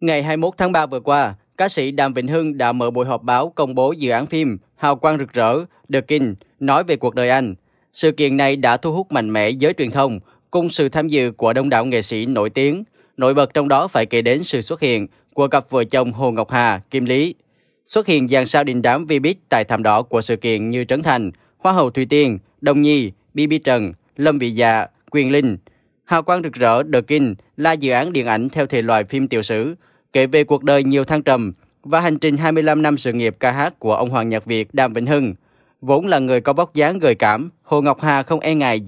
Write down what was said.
Ngày 21 tháng 3 vừa qua, ca sĩ Đàm Vĩnh Hưng đã mở buổi họp báo công bố dự án phim Hào quang rực rỡ, The King, nói về cuộc đời anh. Sự kiện này đã thu hút mạnh mẽ giới truyền thông, cùng sự tham dự của đông đảo nghệ sĩ nổi tiếng. Nổi bật trong đó phải kể đến sự xuất hiện của cặp vợ chồng Hồ Ngọc Hà, Kim Lý. Xuất hiện dàn sao đình đám vi bít tại thảm đỏ của sự kiện như Trấn Thành, Hoa hậu Thùy Tiên, Đồng Nhi, Bibi Trần, Lâm Vị Dạ, Quyền Linh – Hào quang rực rỡ The King là dự án điện ảnh theo thể loại phim tiểu sử, kể về cuộc đời nhiều thăng trầm và hành trình 25 năm sự nghiệp ca hát của ông Hoàng Nhạc Việt Đàm Vĩnh Hưng. Vốn là người có bóc dáng gợi cảm, Hồ Ngọc Hà không e ngại